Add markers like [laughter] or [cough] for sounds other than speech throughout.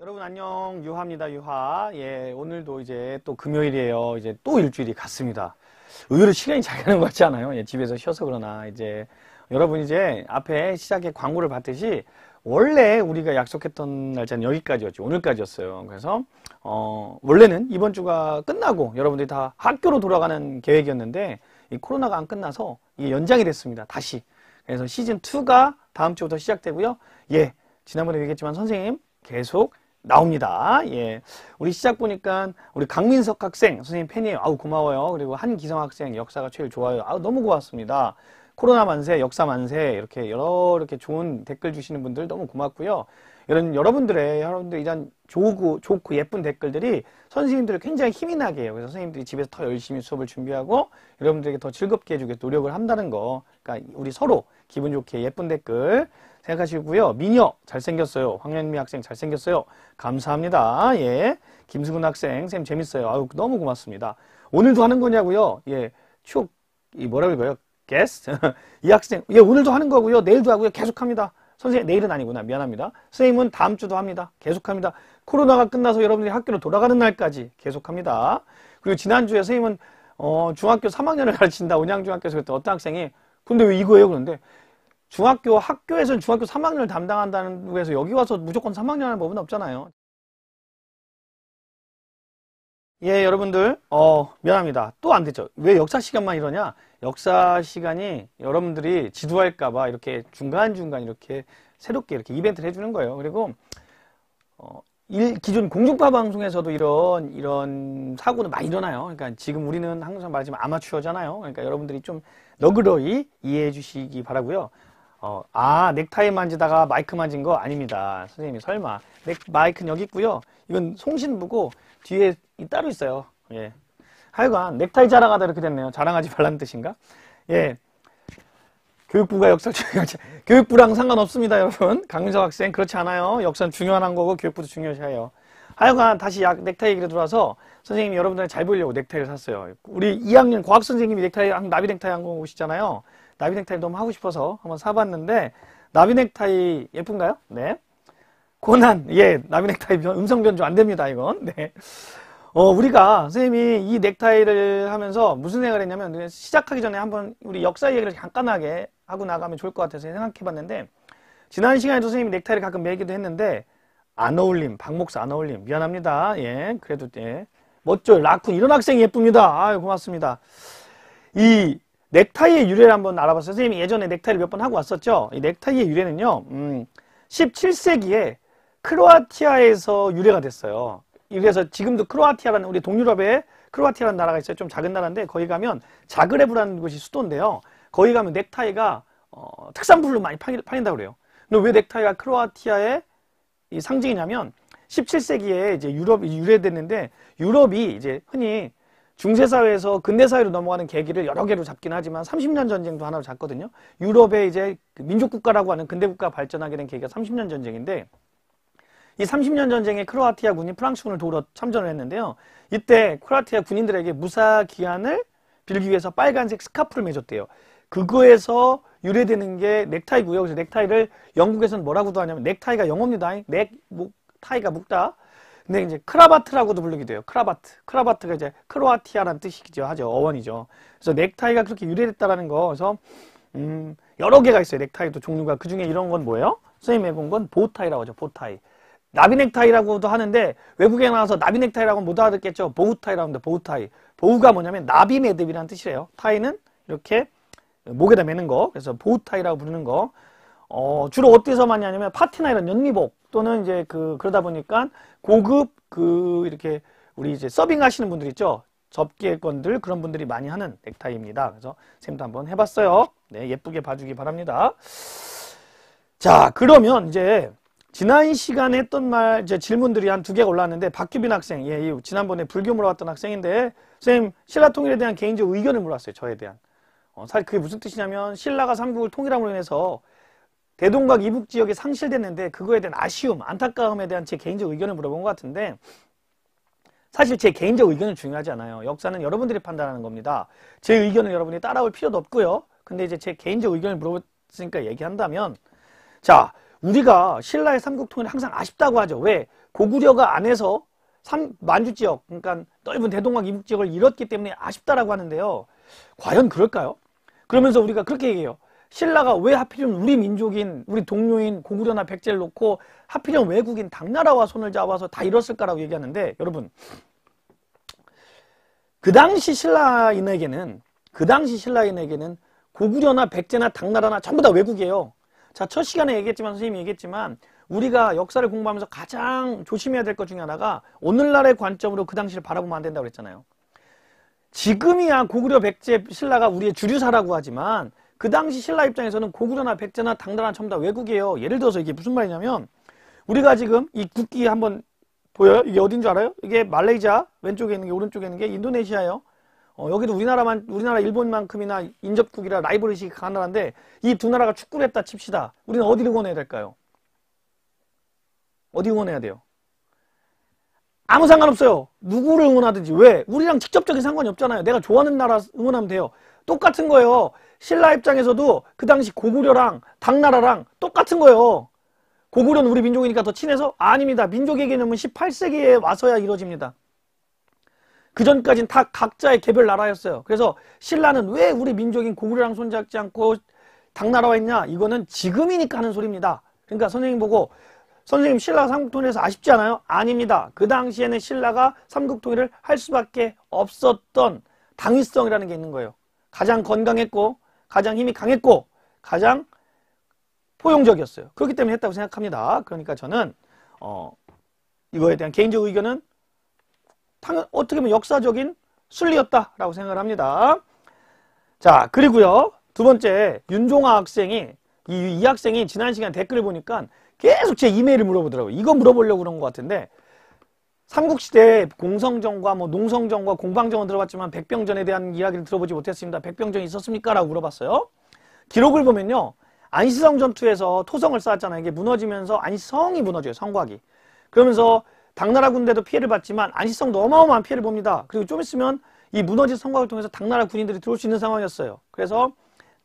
여러분 안녕 유하입니다유하예 오늘도 이제 또 금요일이에요 이제 또 일주일이 갔습니다 의외로 시간이 잘 가는 것 같지 않아요 예, 집에서 쉬어서 그러나 이제 여러분 이제 앞에 시작에 광고를 봤듯이 원래 우리가 약속했던 날짜는 여기까지였죠 오늘까지였어요 그래서 어 원래는 이번 주가 끝나고 여러분들이 다 학교로 돌아가는 계획이었는데 이 코로나가 안 끝나서 이게 연장이 됐습니다 다시 그래서 시즌 2가 다음 주부터 시작되고요 예 지난번에 얘기했지만 선생님 계속 나옵니다. 예. 우리 시작 보니까 우리 강민석 학생 선생님 팬이에요. 아우 고마워요. 그리고 한기성 학생 역사가 제일 좋아요. 아우 너무 고맙습니다. 코로나 만세, 역사 만세 이렇게 여러 이렇게 좋은 댓글 주시는 분들 너무 고맙고요. 이런 여러분들의 여러분들 이런 좋고 좋고 예쁜 댓글들이 선생님들을 굉장히 힘이 나게 해요. 그래서 선생님들이 집에서 더 열심히 수업을 준비하고 여러분들에게 더 즐겁게 해주게 노력을 한다는 거. 그러니까 우리 서로 기분 좋게 예쁜 댓글 생각하시고요. 미녀 잘생겼어요. 황현미 학생 잘생겼어요. 감사합니다. 예. 김승훈 학생 쌤 재밌어요. 아유 너무 고맙습니다. 오늘도 하는 거냐고요. 예. 추억 이 뭐라고 읽어요? 게스 트이 학생 예 오늘도 하는 거고요. 내일도 하고요. 계속 합니다. 선생님 내일은 아니구나 미안합니다. 선생님은 다음 주도 합니다. 계속합니다. 코로나가 끝나서 여러분들이 학교로 돌아가는 날까지 계속합니다. 그리고 지난주에 선생님은 어, 중학교 3학년을 가르친다. 운양중학교에서 그때 어떤 학생이 근데 왜 이거예요? 그런데 중학교 학교에서는 중학교 3학년을 담당한다는 거에서 여기 와서 무조건 3학년 하는 법은 없잖아요. 예, 여러분들, 어, 미안합니다. 또 안 됐죠. 왜 역사 시간만 이러냐? 역사 시간이 여러분들이 지도할까봐 이렇게 중간중간 이렇게 새롭게 이렇게 이벤트를 해주는 거예요. 그리고, 어, 일, 기존 공중파 방송에서도 이런, 이런 사고는 많이 일어나요. 그러니까 지금 우리는 항상 말하지만 아마추어잖아요. 그러니까 여러분들이 좀 너그러이 이해해 주시기 바라고요 어, 아 넥타이 만지다가 마이크 만진 거 아닙니다. 선생님이 설마 넥, 마이크는 여기 있고요. 이건 송신부고 뒤에 따로 있어요. 예. 하여간 넥타이 자랑하다 이렇게 됐네요. 자랑하지 말라는 뜻인가? 예. 교육부가 역사 중요하지. [laughs] 교육부랑 상관없습니다, 여러분. 강민석 학생 그렇지 않아요. 역사는 중요한 거고 교육부도 중요시해요. 하여간 다시 약 넥타이 얘기로 어와서 선생님이 여러분들 잘 보려고 넥타이를 샀어요. 우리 2학년 과학 선생님이 넥타이 나비 넥타이 한 거 오시잖아요. 나비 넥타이 너무 하고 싶어서 한번 사봤는데 나비 넥타이 예쁜가요? 네. 고난 예 나비 넥타이 음성 변조 안 됩니다 이건 네. 어, 우리가 선생님이 이 넥타이를 하면서 무슨 생각을 했냐면 시작하기 전에 한번 우리 역사 얘기를 간단하게 하고 나가면 좋을 것 같아서 생각해봤는데 지난 시간에도 선생님이 넥타이를 가끔 매기도 했는데 안 어울림 박목사 안 어울림 미안합니다 예 그래도 예 멋져요 라쿤 이런 학생이 예쁩니다 아유 고맙습니다 이 넥타이의 유래를 한번 알아봤어요. 선생님이 예전에 넥타이를 몇 번 하고 왔었죠. 이 넥타이의 유래는요. 음, 17세기에 크로아티아에서 유래가 됐어요. 그래서 지금도 크로아티아라는 우리 동유럽에 크로아티아라는 나라가 있어요. 좀 작은 나라인데 거기 가면 자그레브라는 곳이 수도인데요. 거기 가면 넥타이가 어, 특산품으로 많이 팔, 팔린다고 그래요. 근데 왜 넥타이가 크로아티아의 상징이냐면 17세기에 이제 유럽이 유래됐는데 유럽이 이제 흔히 중세사회에서 근대사회로 넘어가는 계기를 여러 개로 잡긴 하지만 30년 전쟁도 하나로 잡거든요. 유럽의 이제 그 민족국가라고 하는 근대국가 발전하게 된 계기가 30년 전쟁인데 이 30년 전쟁에 크로아티아 군이 프랑스군을 도우러 참전을 했는데요. 이때 크로아티아 군인들에게 무사 기한을 빌기 위해서 빨간색 스카프를 맺었대요 그거에서 유래되는 게 넥타이고요. 그래서 넥타이를 영국에서는 뭐라고도 하냐면 넥타이가 영어입니다. 넥, 목, 타이가 묶다. 근데 이제 크라바트라고도 부르기도 해요. 크라바트. 크라바트가 이제 크로아티아라는 뜻이죠 하죠. 어원이죠. 그래서 넥타이가 그렇게 유래됐다라는 거. 그래서 음, 여러 개가 있어요. 넥타이도 종류가. 그 중에 이런 건 뭐예요? 선생님이 해본 건 보타이라고 하죠. 보타이. 나비 넥타이라고도 하는데 외국에 나와서 나비 넥타이라고는 못 알아듣겠죠. 보우타이라고 합니다. 보우타이. 보우가 뭐냐면 나비 매듭이라는 뜻이래요. 타이는 이렇게 목에다 매는 거. 그래서 보우타이라고 부르는 거. 어, 주로 어디서 많이 하냐면 파티나 이런 연리복 또는 이제 그 그러다 보니까 고급 그 이렇게 우리 이제 서빙 하시는 분들 있죠. 접객건들 그런 분들이 많이 하는 넥타이입니다. 그래서 쌤도 한번 해봤어요. 네, 예쁘게 봐주기 바랍니다. 자, 그러면 이제 지난 시간에 했던 말 이제 질문들이 한 두 개가 올라왔는데 박규빈 학생, 예, 지난번에 불교 물어봤던 학생인데 선생님 신라 통일에 대한 개인적 의견을 물었어요. 저에 대한. 어, 사실 그게 무슨 뜻이냐면 신라가 삼국을 통일함으로 인해서 대동강 이북 지역에 상실됐는데 그거에 대한 아쉬움, 안타까움에 대한 제 개인적 의견을 물어본 것 같은데 사실 제 개인적 의견은 중요하지 않아요. 역사는 여러분들이 판단하는 겁니다. 제 의견을 여러분이 따라올 필요도 없고요. 근데 이제 제 개인적 의견을 물어봤으니까 얘기한다면 자 우리가 신라의 삼국통일이 항상 아쉽다고 하죠. 왜? 고구려가 안에서 삼, 만주 지역, 그러니까 넓은 대동강 이북 지역을 잃었기 때문에 아쉽다라고 하는데요. 과연 그럴까요? 그러면서 우리가 그렇게 얘기해요. 신라가 왜 하필이면 우리 민족인 우리 동료인 고구려나 백제를 놓고 하필이면 외국인 당나라와 손을 잡아서 다잃었을까라고 얘기하는데 여러분 그 당시 신라인에게는 그 당시 신라인에게는 고구려나 백제나 당나라나 전부 다 외국이에요. 자첫 시간에 얘기했지만 선생님이 얘기했지만 우리가 역사를 공부하면서 가장 조심해야 될 것 중에 하나가 오늘날의 관점으로 그 당시를 바라보면 안 된다고 그랬잖아요. 지금이야 고구려 백제 신라가 우리의 주류사라고 하지만 그 당시 신라 입장에서는 고구려나 백제나 당나라 전부 다 외국이에요. 예를 들어서 이게 무슨 말이냐면 우리가 지금 이 국기 한번 보여요? 이게 어딘 줄 알아요? 이게 말레이시아 왼쪽에 있는 게 오른쪽에 있는 게 인도네시아예요. 어, 여기도 우리나라만 우리나라 일본만큼이나 인접국이라 라이벌 의식이 강한 나라인데 이 두 나라가 축구를 했다 칩시다. 우리는 어디를 응원해야 될까요? 어디 응원해야 돼요? 아무 상관없어요. 누구를 응원하든지. 왜? 우리랑 직접적인 상관이 없잖아요. 내가 좋아하는 나라 응원하면 돼요. 똑같은 거예요. 신라 입장에서도 그 당시 고구려랑 당나라랑 똑같은 거예요. 고구려는 우리 민족이니까 더 친해서? 아닙니다. 민족의 개념은 18세기에 와서야 이루어집니다. 그 전까지는 다 각자의 개별 나라였어요. 그래서 신라는 왜 우리 민족인 고구려랑 손잡지 않고 당나라와 있냐? 이거는 지금이니까 하는 소리입니다. 그러니까 선생님 보고 선생님 신라 삼국통일에서 아쉽지 않아요? 아닙니다. 그 당시에는 신라가 삼국통일을 할 수밖에 없었던 당위성이라는 게 있는 거예요. 가장 건강했고 가장 힘이 강했고 가장 포용적이었어요. 그렇기 때문에 했다고 생각합니다. 그러니까 저는 어, 이거에 대한 개인적 의견은 당연, 어떻게 보면 역사적인 순리였다라고 생각을 합니다. 자, 그리고요. 두 번째, 윤종아 학생이, 이, 이 학생이 지난 시간 댓글을 보니까 계속 제 이메일을 물어보더라고요. 이거 물어보려고 그런 것 같은데 삼국시대 에 공성정과 뭐 농성정과 공방정은 들어봤지만 백병전에 대한 이야기를 들어보지 못했습니다. 백병전이 있었습니까? 라고 물어봤어요. 기록을 보면요. 안시성 전투에서 토성을 쌓았잖아요. 이게 무너지면서 안시성이 무너져요. 성곽이. 그러면서 당나라 군대도 피해를 봤지만 안시성도 어마어마한 피해를 봅니다. 그리고 좀 있으면 이 무너진 성곽을 통해서 당나라 군인들이 들어올 수 있는 상황이었어요. 그래서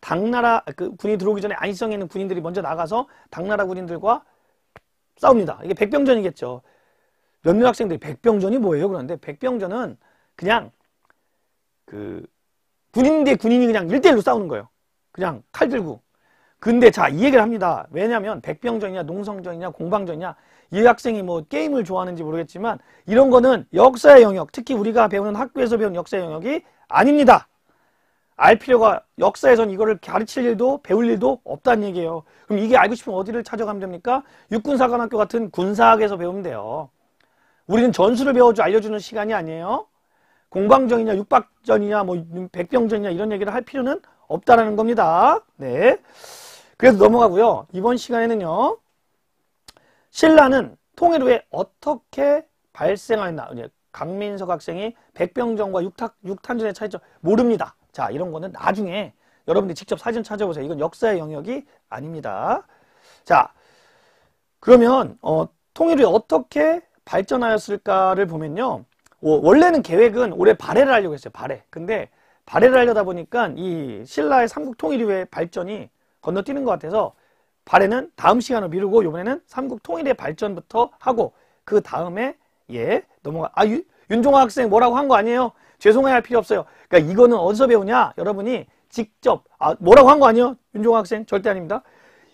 당나라 그 군이 들어오기 전에 안시성에 있는 군인들이 먼저 나가서 당나라 군인들과 싸웁니다. 이게 백병전이겠죠. 몇몇 학생들이 백병전이 뭐예요? 그런데 백병전은 그냥 그 군인 대 군인이 그냥 1대1로 싸우는 거예요. 그냥 칼 들고. 근데 자, 이 얘기를 합니다. 왜냐면 하 백병전이냐 농성전이냐 공방전이냐 이 학생이 뭐 게임을 좋아하는지 모르겠지만 이런 거는 역사의 영역, 특히 우리가 배우는 학교에서 배운 역사의 영역이 아닙니다. 알 필요가 역사에선 이거를 가르칠 일도 배울 일도 없다는 얘기예요. 그럼 이게 알고 싶으면 어디를 찾아가면 됩니까? 육군사관학교 같은 군사학에서 배우면 돼요. 우리는 전술을 배워줘 알려주는 시간이 아니에요. 공방전이냐 육박전이냐 뭐 백병전이냐 이런 얘기를 할 필요는 없다라는 겁니다. 네. 그래서 넘어가고요. 이번 시간에는요. 신라는 통일 후에 어떻게 발생하였나. 강민석 학생이 백병전과 육탁, 육탄전의 차이점 모릅니다. 자 이런 거는 나중에 여러분들이 직접 사진 찾아보세요. 이건 역사의 영역이 아닙니다. 자 그러면 어, 통일 후에 어떻게 발전하였을까를 보면요. 원래는 계획은 올해 발해를 하려고 했어요. 발해. 근데 발해를 하려다 보니까 이 신라의 삼국 통일의 이후 발전이 건너뛰는 것 같아서 발해는 다음 시간을 미루고 이번에는 삼국 통일의 발전부터 하고 그 다음에 예 넘어가 아 유, 윤종화 학생 뭐라고 한 거 아니에요? 죄송해야 할 필요 없어요. 그러니까 이거는 어디서 배우냐? 여러분이 직접 아 뭐라고 한 거 아니에요? 윤종화 학생 절대 아닙니다.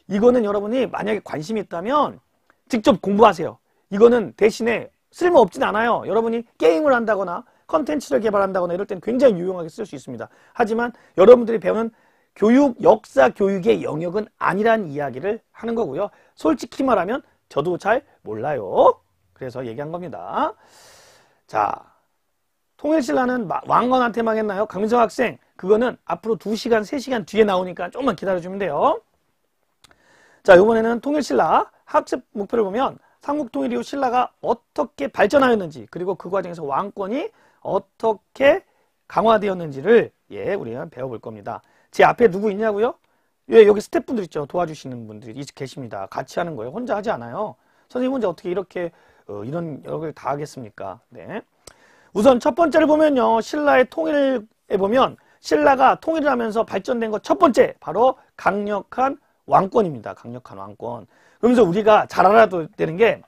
이거는 여러분이 만약에 관심이 있다면 직접 공부하세요. 이거는 대신에 쓸모없진 않아요. 여러분이 게임을 한다거나 컨텐츠를 개발한다거나 이럴 땐 굉장히 유용하게 쓸 수 있습니다. 하지만 여러분들이 배우는 교육, 역사 교육의 영역은 아니란 이야기를 하는 거고요. 솔직히 말하면 저도 잘 몰라요. 그래서 얘기한 겁니다. 자, 통일신라는 왕건한테 망했나요? 강민석 학생, 그거는 앞으로 2시간, 3시간 뒤에 나오니까 조금만 기다려주면 돼요. 자, 이번에는 통일신라 학습 목표를 보면 삼국통일 이후 신라가 어떻게 발전하였는지 그리고 그 과정에서 왕권이 어떻게 강화되었는지를 예 우리는 배워볼 겁니다. 제 앞에 누구 있냐고요? 예 여기 스태프분들 있죠. 도와주시는 분들이 계십니다. 같이 하는 거예요. 혼자 하지 않아요. 선생님 혼자 어떻게 이렇게 어, 이런 여러 개를 다 하겠습니까? 네. 우선 첫 번째를 보면요. 신라의 통일에 보면 신라가 통일을 하면서 발전된 것 첫 번째 바로 강력한 왕권입니다. 강력한 왕권. 그러면서 우리가 잘 알아야 둬 되는 게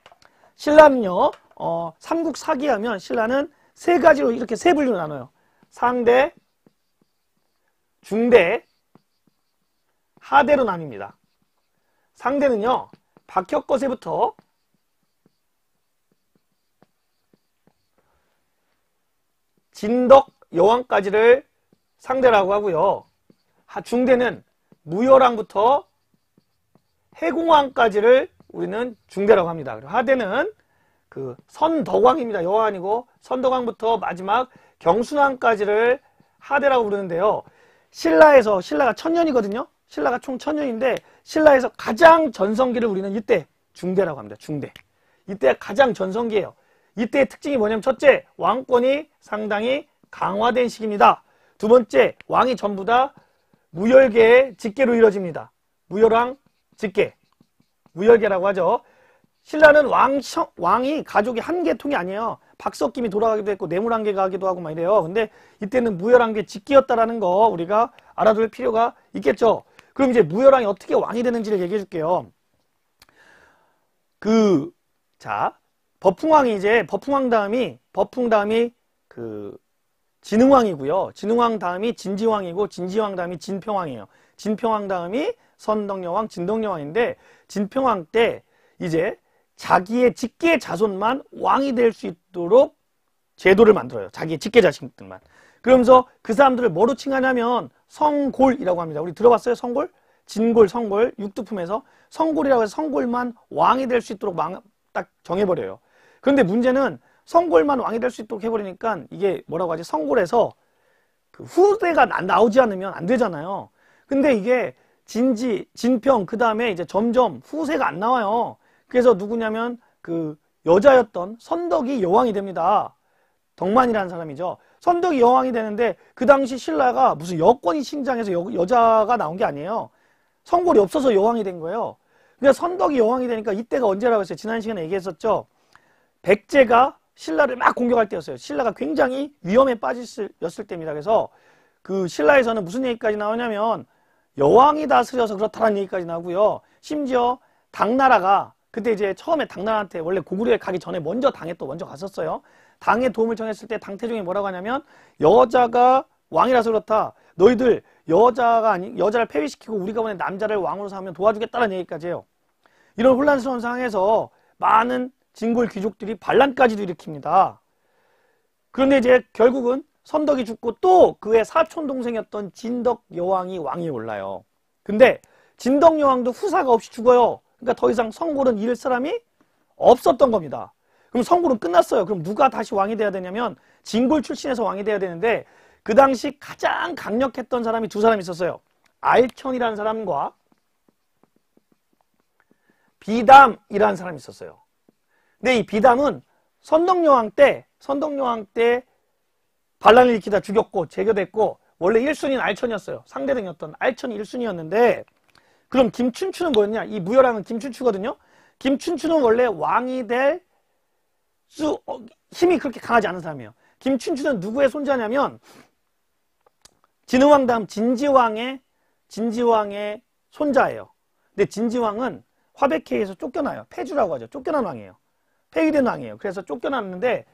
신라는요. 어, 삼국 사기 하면 신라는 세 가지로 이렇게 세 분류로 나눠요. 상대, 중대, 하대로 나뉩니다. 상대는요. 박혁거세부터 진덕 여왕까지를 상대라고 하고요. 중대는 무열왕부터 해공왕까지를 우리는 중대라고 합니다. 그리고 하대는 그 선덕왕입니다. 여왕이고 선덕왕부터 마지막 경순왕까지를 하대라고 부르는데요. 신라에서 신라가 천년이거든요. 신라가 총 천년인데 신라에서 가장 전성기를 우리는 이때 중대라고 합니다. 중대. 이때 가장 전성기예요. 이때의 특징이 뭐냐면 첫째 왕권이 상당히 강화된 시기입니다. 두 번째 왕이 전부 다 무열계의 직계로 이뤄집니다. 무열왕, 직계, 무열계라고 하죠. 신라는 왕, 왕이 가족이 한 계통이 아니에요. 박석김이 돌아가기도 했고 내물한계 가기도 하 하고 막 이래요. 근데 이때는 무열한계 직계였다라는거 우리가 알아둘 필요가 있겠죠. 그럼 이제 무열왕이 어떻게 왕이 되는지를 얘기해 줄게요. 그, 자, 법풍왕이 이제 법풍왕 다음이, 법풍 다음이 그, 진흥왕이고요. 진흥왕 다음이 진지왕이고, 진지왕 다음이 진평왕이에요. 진평왕 다음이 선덕여왕, 진덕여왕인데 진평왕 때 이제 자기의 직계 자손만 왕이 될 수 있도록 제도를 만들어요. 자기의 직계 자식들만. 그러면서 그 사람들을 뭐로 칭하냐면 성골이라고 합니다. 우리 들어봤어요? 성골? 진골, 성골, 육두품에서 성골이라고 해서 성골만 왕이 될 수 있도록 왕, 딱 정해버려요. 그런데 문제는 성골만 왕이 될 수 있도록 해버리니까 이게 뭐라고 하지? 성골에서 그 후대가 나오지 않으면 안 되잖아요. 근데 이게 진지, 진평, 그 다음에 이제 점점 후세가 안 나와요. 그래서 누구냐면 그 여자였던 선덕이 여왕이 됩니다. 덕만이라는 사람이죠. 선덕이 여왕이 되는데 그 당시 신라가 무슨 여권이 신장해서 여, 자가 나온 게 아니에요. 성골이 없어서 여왕이 된 거예요. 그러니까 선덕이 여왕이 되니까 이때가 언제라고 했어요. 지난 시간에 얘기했었죠. 백제가 신라를 막 공격할 때였어요. 신라가 굉장히 위험에 빠졌을 때입니다. 그래서 그 신라에서는 무슨 얘기까지 나오냐면 여왕이 다스려서 그렇다는 얘기까지 나고요. 심지어 당나라가 그때 이제 처음에 당나라한테 원래 고구려에 가기 전에 먼저 당에 또 먼저 갔었어요. 당의 도움을 청했을 때 당태종이 뭐라고 하냐면 여자가 왕이라서 그렇다. 너희들 여자가 아니 여자를 폐위시키고 우리가 보낸 남자를 왕으로 삼으면 도와주겠다는 얘기까지 해요. 이런 혼란스러운 상황에서 많은 진골 귀족들이 반란까지도 일으킵니다. 그런데 이제 결국은 선덕이 죽고 또 그의 사촌 동생이었던 진덕 여왕이 왕이 올라요. 근데 진덕 여왕도 후사가 없이 죽어요. 그러니까 더 이상 성골은 잃을 사람이 없었던 겁니다. 그럼 성골은 끝났어요. 그럼 누가 다시 왕이 돼야 되냐면 진골 출신에서 왕이 돼야 되는데 그 당시 가장 강력했던 사람이 두 사람이 있었어요. 알천이라는 사람과 비담이라는 사람이 있었어요. 근데 이 비담은 선덕여왕 때 선덕여왕 때 반란을 일으키다 죽였고 제거됐고 원래 1순위는 알천이었어요. 상대등이었던 알천이 1순위였는데 그럼 김춘추는 뭐였냐? 이 무열왕은 김춘추거든요. 김춘추는 원래 왕이 될 수, 어, 힘이 그렇게 강하지 않은 사람이에요. 김춘추는 누구의 손자냐면 진흥왕 다음 진지왕의 진지왕의 손자예요. 근데 진지왕은 화백회에서 쫓겨나요. 폐주라고 하죠. 쫓겨난 왕이에요. 폐위된 왕이에요. 그래서 쫓겨났는데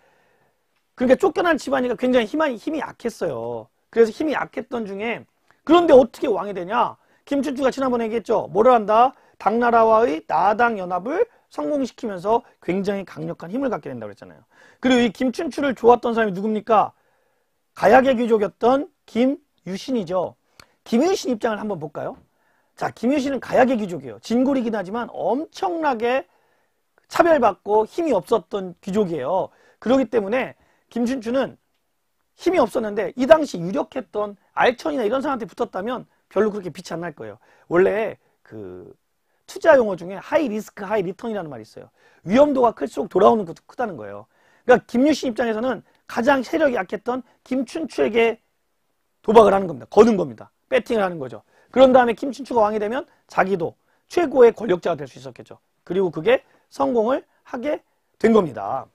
그러니까 쫓겨난 집안이가 굉장히 힘이, 힘이 약했어요. 그래서 힘이 약했던 중에 그런데 어떻게 왕이 되냐? 김춘추가 지난번에 얘기했죠. 뭐를 한다? 당나라와의 나당 연합을 성공시키면서 굉장히 강력한 힘을 갖게 된다고 했잖아요. 그리고 이 김춘추를 좋았던 사람이 누굽니까? 가야계 귀족이었던 김유신이죠. 김유신 입장을 한번 볼까요? 자, 김유신은 가야계 귀족이에요. 진골이긴 하지만 엄청나게 차별받고 힘이 없었던 귀족이에요. 그러기 때문에 김춘추는 힘이 없었는데 이 당시 유력했던 알천이나 이런 사람한테 붙었다면 별로 그렇게 빛이 안 날 거예요. 원래 그 투자 용어 중에 하이 리스크 하이 리턴이라는 말이 있어요. 위험도가 클수록 돌아오는 것도 크다는 거예요. 그러니까 김유신 입장에서는 가장 세력이 약했던 김춘추에게 도박을 하는 겁니다. 거는 겁니다. 배팅을 하는 거죠. 그런 다음에 김춘추가 왕이 되면 자기도 최고의 권력자가 될 수 있었겠죠. 그리고 그게 성공을 하게 된 겁니다.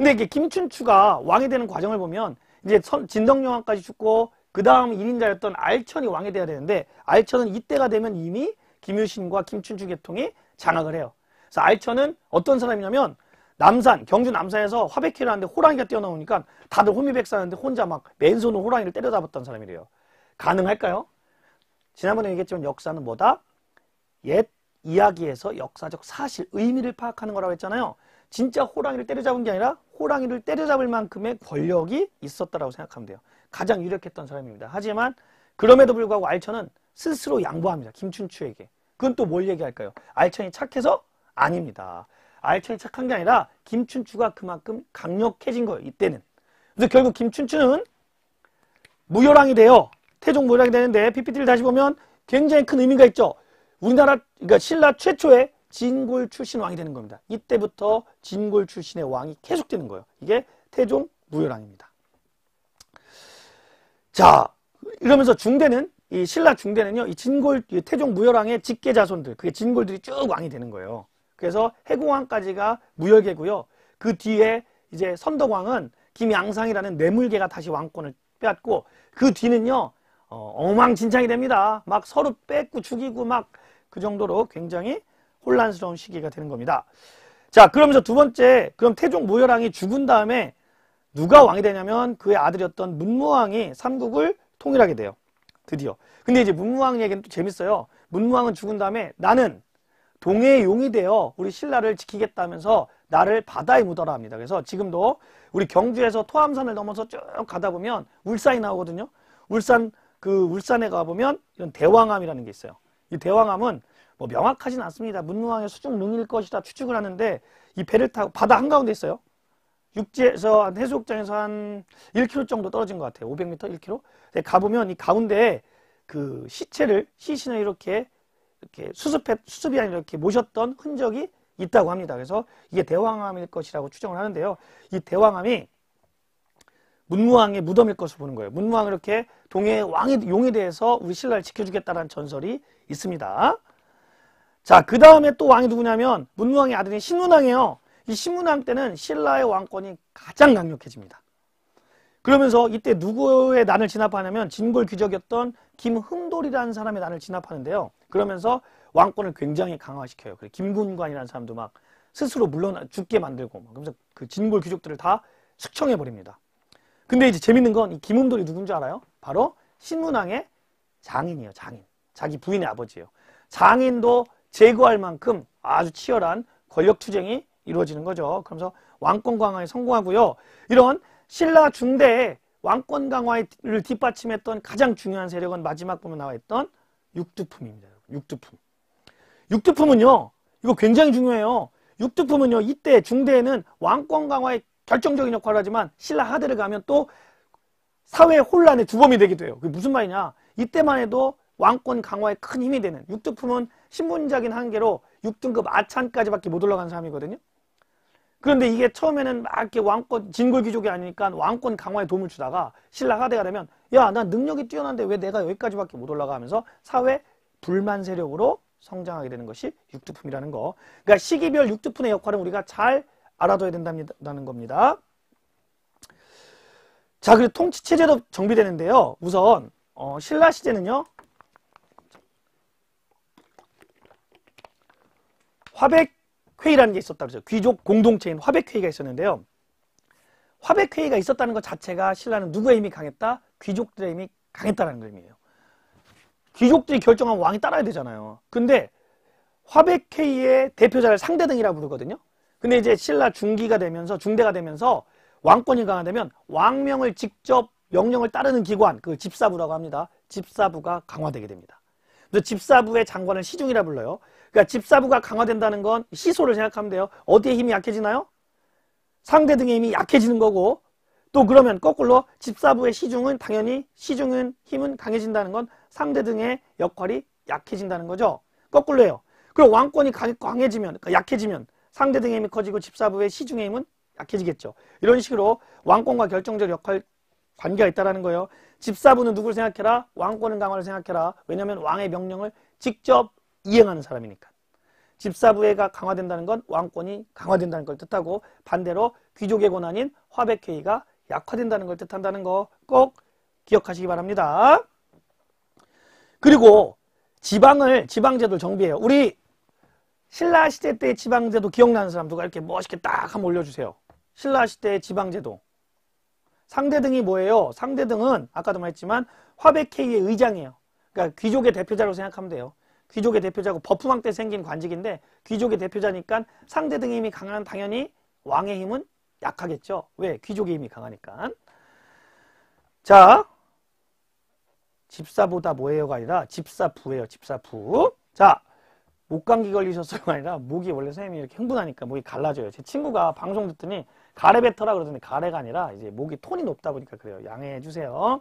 근데 이게 김춘추가 왕이 되는 과정을 보면 이제 진덕영왕까지 죽고 그 다음 1인자였던 알천이 왕이 돼야 되는데 알천은 이때가 되면 이미 김유신과 김춘추 계통이 장악을 해요. 그래서 알천은 어떤 사람이냐면 남산, 경주 남산에서 화백회를 하는데 호랑이가 뛰어나오니까 다들 호미백사하는데 혼자 막 맨손으로 호랑이를 때려잡았던 사람이래요. 가능할까요? 지난번에 얘기했지만 역사는 뭐다? 옛 이야기에서 역사적 사실, 의미를 파악하는 거라고 했잖아요. 진짜 호랑이를 때려잡은 게 아니라 호랑이를 때려잡을 만큼의 권력이 있었다라고 생각하면 돼요. 가장 유력했던 사람입니다. 하지만 그럼에도 불구하고 알천은 스스로 양보합니다. 김춘추에게. 그건 또 뭘 얘기할까요? 알천이 착해서? 아닙니다. 알천이 착한 게 아니라 김춘추가 그만큼 강력해진 거예요. 이때는. 그래서 결국 김춘추는 무효랑이 돼요. 태종 무효랑이 되는데 PPT를 다시 보면 굉장히 큰 의미가 있죠. 우리나라 그러니까 신라 최초의 진골 출신 왕이 되는 겁니다. 이때부터 진골 출신의 왕이 계속되는 거예요. 이게 태종 무열왕입니다. 자, 이러면서 중대는 이 신라 중대는요. 이 진골 이 태종 무열왕의 직계 자손들, 그게 진골들이 쭉 왕이 되는 거예요. 그래서 해공왕까지가 무열계고요. 그 뒤에 이제 선덕왕은 김양상이라는 뇌물계가 다시 왕권을 빼앗고 그 뒤는요. 어, 엉망진창이 됩니다. 막 서로 뺏고 죽이고 막 그 정도로 굉장히 혼란스러운 시기가 되는 겁니다. 자 그러면서 두 번째 그럼 태종 모열왕이 죽은 다음에 누가 왕이 되냐면 그의 아들이었던 문무왕이 삼국을 통일하게 돼요. 드디어. 근데 이제 문무왕 얘기는 또 재밌어요. 문무왕은 죽은 다음에 나는 동해 용이 되어 우리 신라를 지키겠다면서 나를 바다에 묻어라 합니다. 그래서 지금도 우리 경주에서 토암산을 넘어서 쭉 가다 보면 울산이 나오거든요. 울산 그 울산에 가 보면 이런 대왕암이라는 게 있어요. 이 대왕암은 뭐 명확하진 않습니다. 문무왕의 수중릉일 것이다 추측을 하는데 이 배를 타고 바다 한가운데 있어요. 육지에서 한 해수욕장에서 한 1km 정도 떨어진 것 같아요. 500m, 1km. 가보면 이 가운데에 그 시체를 시신을 이렇게 이렇게 수습해 수습이 아니라 이렇게 모셨던 흔적이 있다고 합니다. 그래서 이게 대왕암일 것이라고 추정을 하는데요. 이 대왕암이 문무왕의 무덤일 것으로 보는 거예요. 문무왕 이렇게 동해 왕의 용에 대해서 우리 신라를 지켜주겠다는 전설이 있습니다. 자, 그 다음에 또 왕이 누구냐면 문왕의 무아들이 신문왕이에요. 이 신문왕 때는 신라의 왕권이 가장 강력해집니다. 그러면서 이때 누구의 난을 진압하냐면 진골 귀족이었던 김흥돌이라는 사람의 난을 진압하는데요. 그러면서 왕권을 굉장히 강화시켜요. 그리고 김군관이라는 사람도 막 스스로 물러나 죽게 만들고 막 그러면서 그 진골 귀족들을 다 숙청해 버립니다. 근데 이제 재밌는 건 이 김흥돌이 누군지 알아요? 바로 신문왕의 장인이에요. 장인. 자기 부인의 아버지예요. 장인도 제거할 만큼 아주 치열한 권력 투쟁이 이루어지는 거죠. 그러면서 왕권 강화에 성공하고요. 이런 신라 중대의 왕권 강화를 뒷받침했던 가장 중요한 세력은 마지막 부분에 나와있던 육두품입니다. 육두품. 육두품은요. 이거 굉장히 중요해요. 육두품은요. 이때 중대에는 왕권 강화에 결정적인 역할을 하지만 신라 하대를 가면 또 사회 혼란의 주범이 되기도 해요. 그게 무슨 말이냐. 이때만 해도 왕권 강화에 큰 힘이 되는 육두품은 신분적인 한계로 6등급 아찬까지밖에 못 올라간 사람이거든요. 그런데 이게 처음에는 막 이렇게 왕권 진골귀족이 아니니까 왕권 강화에 도움을 주다가 신라 하대가 되면 야난 능력이 뛰어난데 왜 내가 여기까지밖에 못 올라가면서 사회 불만 세력으로 성장하게 되는 것이 육두품이라는 거. 그러니까 시기별 육두품의 역할은 우리가 잘 알아둬야 된다는 겁니다. 자, 그리고 통치 체제도 정비되는데요. 우선 어, 신라 시대는요 화백회의라는 게 있었다고 그러죠 귀족 공동체인 화백회의가 있었는데요. 화백회의가 있었다는 것 자체가 신라는 누구의 힘이 강했다? 귀족들의 힘이 강했다는 의미예요. 귀족들이 결정한 왕이 따라야 되잖아요. 근데 화백회의의 대표자를 상대 등이라 고 부르거든요. 근데 이제 신라 중기가 되면서 중대가 되면서 왕권이 강화되면 왕명을 직접 명령을 따르는 기관, 그 집사부라고 합니다. 집사부가 강화되게 됩니다. 그래서 집사부의 장관을 시중이라 불러요. 그러니까 집사부가 강화된다는 건 시소를 생각하면 돼요. 어디에 힘이 약해지나요? 상대 등의 힘이 약해지는 거고 또 그러면 거꾸로 집사부의 시중은 당연히 시중은 힘은 강해진다는 건 상대 등의 역할이 약해진다는 거죠. 거꾸로예요. 그럼 왕권이 강해지면 그러니까 약해지면 상대 등의 힘이 커지고 집사부의 시중의 힘은 약해지겠죠. 이런 식으로 왕권과 결정적 역할 관계가 있다는 라 거예요. 집사부는 누굴 생각해라? 왕권은 강화를 생각해라. 왜냐하면 왕의 명령을 직접 이행하는 사람이니까. 집사부회가 강화된다는 건 왕권이 강화된다는 걸 뜻하고 반대로 귀족의 권한인 화백회의가 약화된다는 걸 뜻한다는 거 꼭 기억하시기 바랍니다. 그리고 지방을 지방제도를 정비해요. 우리 신라 시대 때 지방제도 기억나는 사람 누가 이렇게 멋있게 딱 한번 올려주세요. 신라 시대 지방제도. 상대등이 뭐예요? 상대등은 아까도 말했지만 화백회의의 의장이에요. 그러니까 귀족의 대표자로 생각하면 돼요. 귀족의 대표자고 버프왕 때 생긴 관직인데 귀족의 대표자니까 상대 등의 힘이 강한 당연히 왕의 힘은 약하겠죠. 왜? 귀족의 힘이 강하니까. 자, 집사보다 뭐예요가 아니라 집사부예요. 집사부. 자, 목감기 걸리셨어요가 아니라 목이 원래 선생님이 이렇게 흥분하니까 목이 갈라져요. 제 친구가 방송 듣더니 가래배터라 그러더니 가래가 아니라 이제 목이 톤이 높다 보니까 그래요. 양해해 주세요.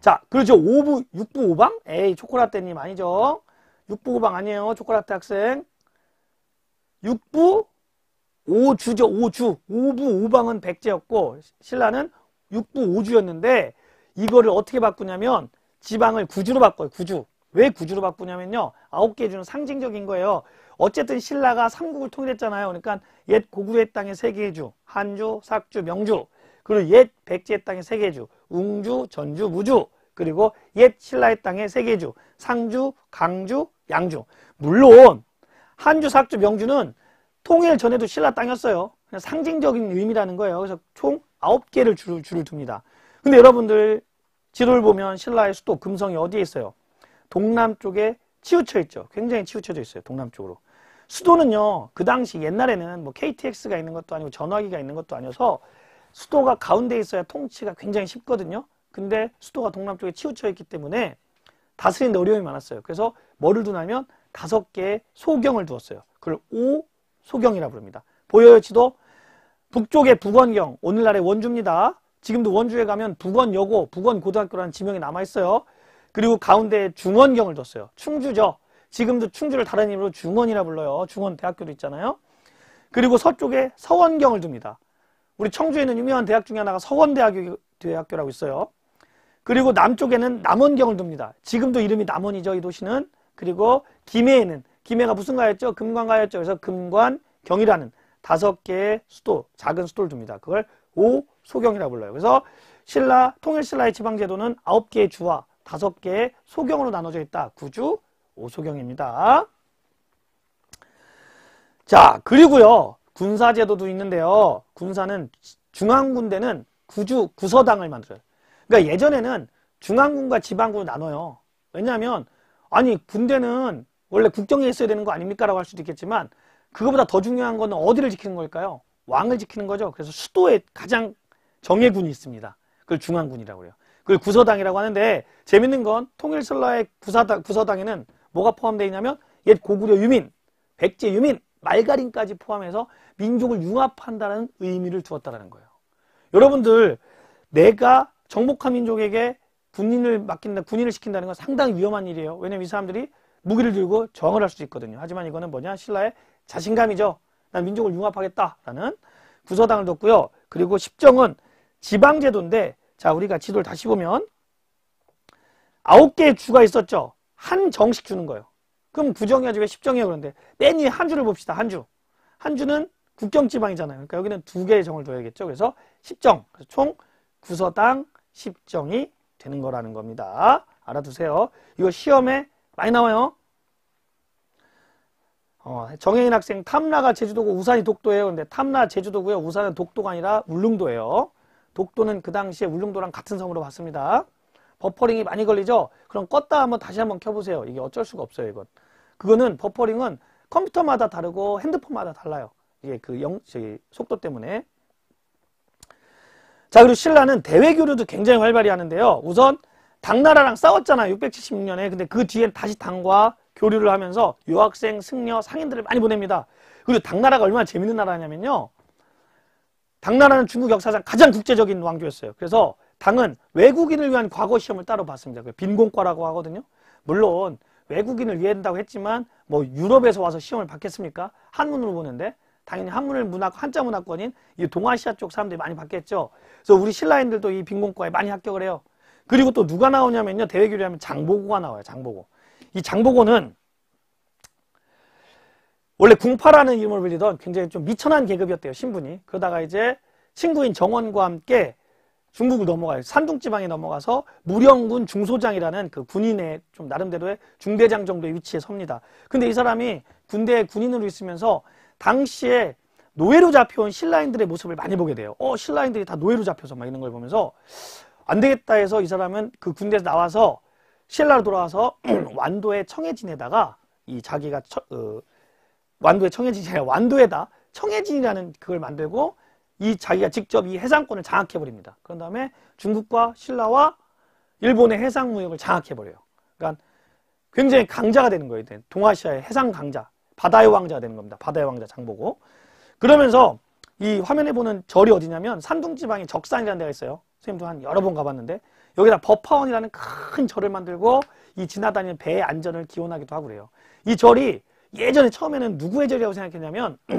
자, 그렇죠. 5부, 6부 5방? 에이, 초코라떼님 아니죠. 육부 고방 아니에요. 초콜릿 학생. 육부 5주죠. 5주. 5부 5방은 백제였고 신라는 육부 5주였는데 이거를 어떻게 바꾸냐면 지방을 9주로 바꿔요. 9주. 왜 9주로 바꾸냐면요. 9개 주는 상징적인 거예요. 어쨌든 신라가 삼국을 통일했잖아요. 그러니까 옛 고구려 땅의 3개의 주. 한주, 삭주, 명주. 그리고 옛 백제 의 땅의 3개의 주. 웅주, 전주, 무주. 그리고 옛 신라의 땅의 3개의 주. 상주, 강주, 양주. 물론 한주, 삭주, 명주는 통일 전에도 신라 땅이었어요. 그냥 상징적인 의미라는 거예요. 그래서 총 9개를 줄을, 줄을 둡니다. 근데 여러분들 지도를 보면 신라의 수도 금성이 어디에 있어요? 동남쪽에 치우쳐 있죠. 굉장히 치우쳐져 있어요. 동남쪽으로. 수도는요. 그 당시 옛날에는 뭐 KTX가 있는 것도 아니고 전화기가 있는 것도 아니어서 수도가 가운데 있어야 통치가 굉장히 쉽거든요. 근데 수도가 동남쪽에 치우쳐 있기 때문에 다스리는 어려움이 많았어요. 그래서 뭐를 두냐면 다섯 개의 소경을 두었어요. 그걸 오소경이라 부릅니다. 보여요, 치도 북쪽의 북원경, 오늘날의 원주입니다. 지금도 원주에 가면 북원여고, 북원고등학교라는 지명이 남아있어요. 그리고 가운데 중원경을 뒀어요. 충주죠. 지금도 충주를 다른 이름으로 중원이라 불러요. 중원대학교도 있잖아요. 그리고 서쪽에 서원경을 둡니다. 우리 청주에 있는 유명한 대학 중에 하나가 서원대학교라고 있어요. 그리고 남쪽에는 남원경을 둡니다. 지금도 이름이 남원이죠. 이 도시는. 그리고 김해에는 김해가 무슨 가였죠? 금관가였죠. 그래서 금관경이라는 다섯 개의 수도, 작은 수도를 둡니다. 그걸 오소경이라고 불러요. 그래서 신라, 통일신라의 지방제도는 아홉 개의 주와 다섯 개의 소경으로 나눠져 있다. 구주, 오소경입니다. 자, 그리고요. 군사제도도 있는데요. 군사는 중앙군대는 구주, 구서당을 만들어요. 그러니까 예전에는 중앙군과 지방군을 나눠요. 왜냐하면 아니 군대는 원래 국정에 있어야 되는 거 아닙니까? 라고 할 수도 있겠지만 그거보다 더 중요한 건 어디를 지키는 걸까요? 왕을 지키는 거죠. 그래서 수도에 가장 정예군이 있습니다. 그걸 중앙군이라고 해요. 그걸 구서당이라고 하는데 재밌는 건 통일설라의 구사당, 구서당에는 뭐가 포함되어 있냐면 옛 고구려 유민, 백제 유민, 말가린까지 포함해서 민족을 융합한다는 의미를 두었다는 거예요. 여러분들 내가 정복한 민족에게 군인을 맡긴다, 군인을 시킨다는 건 상당히 위험한 일이에요. 왜냐면 이 사람들이 무기를 들고 정을할 수도 있거든요. 하지만 이거는 뭐냐? 신라의 자신감이죠. 난 민족을 융합하겠다라는 구서당을 뒀고요. 그리고 십정은 지방제도인데 자 우리가 지도를 다시 보면 아홉 개의 주가 있었죠. 한 정씩 주는 거예요. 그럼 구정이야지 왜십정이야요 그런데 맨위한 주를 봅시다. 한 주. 한 주는 국경지방이잖아요. 그러니까 여기는 두 개의 정을 둬야겠죠. 그래서 십정. 그래서 총 구서당 십정이 되는 거라는 겁니다. 알아두세요. 이거 시험에 많이 나와요. 어, 정혜인 학생 탐라가 제주도고 우산이 독도예요. 근데 탐라 제주도고요. 우산은 독도가 아니라 울릉도예요. 독도는 그 당시에 울릉도랑 같은 섬으로 봤습니다. 버퍼링이 많이 걸리죠? 그럼 껐다 한번 다시 한번 켜보세요. 이게 어쩔 수가 없어요. 이건. 그거는 버퍼링은 컴퓨터마다 다르고 핸드폰마다 달라요. 이게 그 영, 저기 속도 때문에. 자 그리고 신라는 대외교류도 굉장히 활발히 하는데요. 우선 당나라랑 싸웠잖아요. 676년에. 근데 그 뒤엔 다시 당과 교류를 하면서 유학생, 승려, 상인들을 많이 보냅니다. 그리고 당나라가 얼마나 재밌는 나라냐면요. 당나라는 중국 역사상 가장 국제적인 왕조였어요. 그래서 당은 외국인을 위한 과거 시험을 따로 봤습니다. 그 빈공과라고 하거든요. 물론 외국인을 위한다고 했지만 뭐 유럽에서 와서 시험을 받겠습니까? 한문으로 보는데 당연히 한문을 문학, 한자 문학권인이 동아시아 쪽 사람들이 많이 받겠죠. 그래서 우리 신라인들도 이 빈공과에 많이 합격을 해요. 그리고 또 누가 나오냐면요. 대외교류하면 장보고가 나와요. 장보고. 이 장보고는 원래 궁파라는 이름을 빌리던 굉장히 좀 미천한 계급이었대요. 신분이. 그러다가 이제 친구인 정원과 함께 중국을 넘어가요. 산둥 지방에 넘어가서 무령군 중소장이라는 그 군인의 좀 나름대로의 중대장 정도의 위치에 섭니다. 근데 이 사람이 군대 군인으로 있으면서 당시에 노예로 잡혀온 신라인들의 모습을 많이 보게 돼요. 어, 신라인들이 다 노예로 잡혀서 막 이런 걸 보면서 안 되겠다 해서 이 사람은 그 군대에서 나와서 신라로 돌아와서 [clears throat] 완도의 청해진에다가 이 자기가 처, 어, 완도의 청해진이 아 완도에다 청해진이라는 그걸 만들고 이 자기가 직접 이 해상권을 장악해 버립니다. 그런 다음에 중국과 신라와 일본의 해상 무역을 장악해 버려요. 그러니까 굉장히 강자가 되는 거예요. 동아시아의 해상 강자. 바다의 왕자가 되는 겁니다. 바다의 왕자 장보고. 그러면서 이 화면에 보는 절이 어디냐면 산둥지방에 적산이라는 데가 있어요. 선생님도 한 여러 번 가봤는데 여기다 법화원이라는 큰 절을 만들고 이 지나다니는 배의 안전을 기원하기도 하고 그래요. 이 절이 예전에 처음에는 누구의 절이라고 생각했냐면 [clears throat]